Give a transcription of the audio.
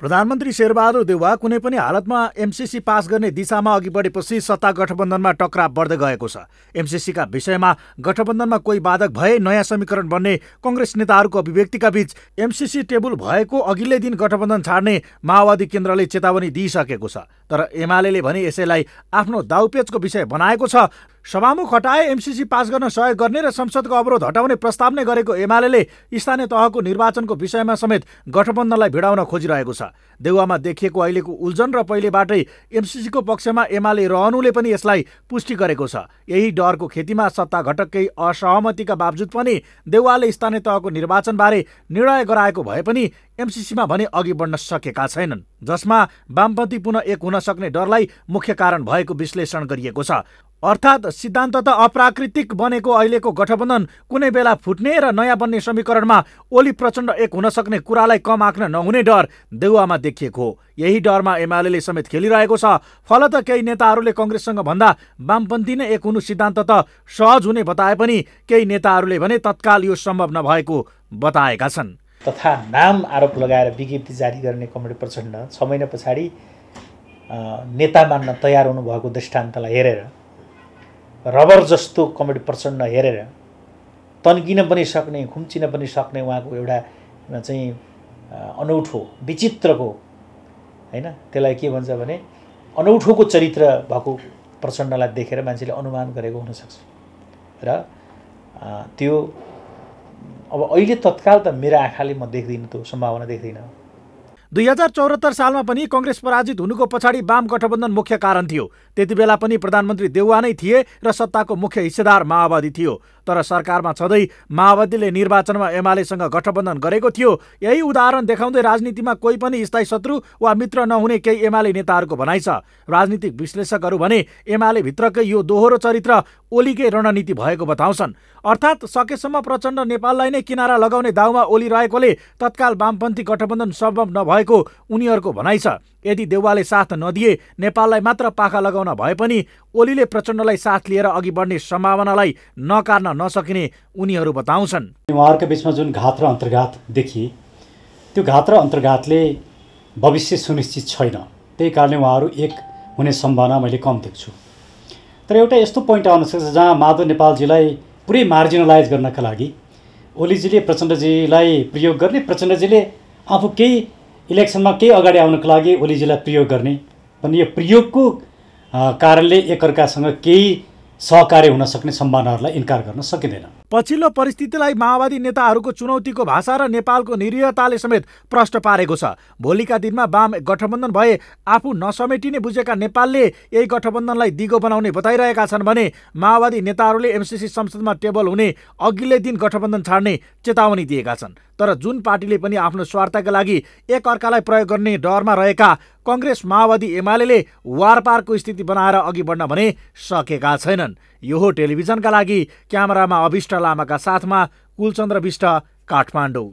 प्रधानमन्त्री शेरबहादुर देउवा कुनै पनि हालतमा एमसिसी पास गर्ने दिशामा अघि बढेपछि सत्ता गठबन्धनमा टक्राव बढ्दै गएको छ एमसिसीका विषयमा गठबन्धनमा कोही बाधक भए नयाँ समीकरण बन्ने कङ्ग्रेस नेताहरूको अभिव्यक्तिका बीच एमसिसी टेबुल भएको अघिल्लै दिन गठबन्धन छाड्ने माओवादी केन्द्रले चेतावनी दिइसकेको छ तर एमाले भने यसैलाई आफ्नो दाउपेचको विषय बनाएको छ सभामुख हटाए एमसिसी पास गर्न सहयोग गर्ने र संसदको अवरोध हटाउने प्रस्ताव नै गरेको एमाले स्थानीय तहको निर्वाचनको विषयमा समेत गठबन्धनलाई भिडाउन खोजिरहेको छ देउवामा देखिएको अहिलेको उल्झन र पहिलेबाटै एमसिसीको पक्षमा एमाले रहनुले पनि यसलाई पुष्टि गरेको छ यही डरको खेतीमा सत्ता घटककै असहमतिका बावजुद पनि देउवाले स्थानीय तहको निर्वाचनबारे निर्णय गराएको भए पनि एमसिसीमा भने अघि बढ्न सकेका छैनन् जसमा वामपन्थी पुनः एक हुन सक्ने डरलाई मुख्य कारण भएको विश्लेषण गरिएको छ अर्थात् सिद्धान्त त अप्राकृतिक बनेको अहिलेको गठबन्धन कुनै बेला फुट्ने र नयाँ बन्ने समीकरणमा ओली प्रचण्ड एक हुन सक्ने कुरालाई कम आँक्न नहुने डर देउवामा देखिएको हो यही डरमा एमाले समेत खेलिरहेको छ फलत केही नेताहरूले कङ्ग्रेससँग भन्दा वामपन्थी नै एक हुनु सिद्धान्त त सहज हुने बताए पनि केही नेताहरूले भने तत्काल यो सम्भव नभएको बताएका छन् तथा नाम आरोप लगाएर विज्ञप्ति जारी गर्ने कमेडी प्रचण्ड छ महिना पछाडि नेता मान्न तयार हुनुभएको दृष्टान्तलाई हेरेर रबर जस्तो कमेडी प्रचण्ड हेरेर तन्किन पनि सक्ने खुम्चिन पनि सक्ने उहाँको एउटा चाहिँ अनौठो विचित्रको होइन त्यसलाई के भन्छ भने अनौठोको चरित्र भएको प्रचण्डलाई देखेर मान्छेले अनुमान गरेको हुनसक्छ र त्यो अब अहिले तत्काल त मेरो आँखाले म देख्दिनँ त्यो सम्भावना देख्दिनँ दुई हजार चौहत्तर सालमा पनि कङ्ग्रेस पराजित हुनुको पछाडि वाम गठबन्धन मुख्य कारण थियो त्यति बेला पनि प्रधानमन्त्री देउवा नै थिए र सत्ताको मुख्य हिस्सेदार माओवादी थियो तर सरकारमा छँदै माओवादीले निर्वाचनमा एमालेसँग गठबन्धन गरेको थियो यही उदाहरण देखाउँदै राजनीतिमा कोही पनि स्थायी शत्रु वा मित्र नहुने केही एमाले नेताहरूको भनाइ छ राजनीतिक विश्लेषकहरू भने एमाले भित्रकै यो दोहोरो चरित्र ओलीकै रणनीति भएको बताउँछन् अर्थात् सकेसम्म प्रचण्ड नेपाललाई नै किनारा लगाउने दाउमा ओली रहेकोले तत्काल वामपन्थी गठबन्धन सम्भव नभएको उनीहरूको भनाइ छ यदि देउवाले साथ नदिए नेपाललाई मात्र पाखा लगाउन भए पनि ओलीले प्रचण्डलाई साथ लिएर अघि बढ्ने सम्भावनालाई नकार्न नसकिने उनीहरू बताउँछन् उहाँहरूको बिचमा जुन घात र अन्तर्घात देखिए त्यो घात र अन्तर्घातले भविष्य सुनिश्चित छैन त्यही कारणले उहाँहरू एक हुने सम्भावना मैले कम देख्छु तर एउटा यस्तो पोइन्ट आउन सक्छ जहाँ माधव नेपालजीलाई पुरै मार्जिनलाइज गर्नका लागि ओलीजीले प्रचण्डजीलाई प्रयोग गर्ने प्रचण्डजीले आफू केही इलेक्सनमा केही अगाडि आउनको लागि ओलीजीलाई प्रयोग गर्ने अनि यो प्रयोगको कारणले एकअर्कासँग केही सहकार्य हुन सक्ने सम्भावनाहरूलाई इन्कार गर्न सकिँदैन पछिल्लो परिस्थितिलाई माओवादी नेताहरूको चुनौतीको भाषा र नेपालको निरीयताले समेत प्रष्ट पारेको छ भोलिका दिनमा वाम गठबन्धन भए आफू नसमेटिने बुझेका नेपालले यही गठबन्धनलाई दिगो बनाउने बताइरहेका छन् भने माओवादी नेताहरूले एमसिसी संसदमा टेबल हुने अघिल्लै दिन गठबन्धन छाड्ने चेतावनी दिएका छन् तर जुन पार्टीले पनि आफ्नो स्वार्थका लागि एकअर्कालाई प्रयोग गर्ने डरमा रहेका कङ्ग्रेस माओवादी एमाले वारपारको स्थिति बनाएर अघि बढ्न भने सकेका छैनन् यो हो टेलिभिजनका लागि क्यामेरामा अभिष्ट लामाका साथमा कुलचन्द्र विष्ट काठमाडौँ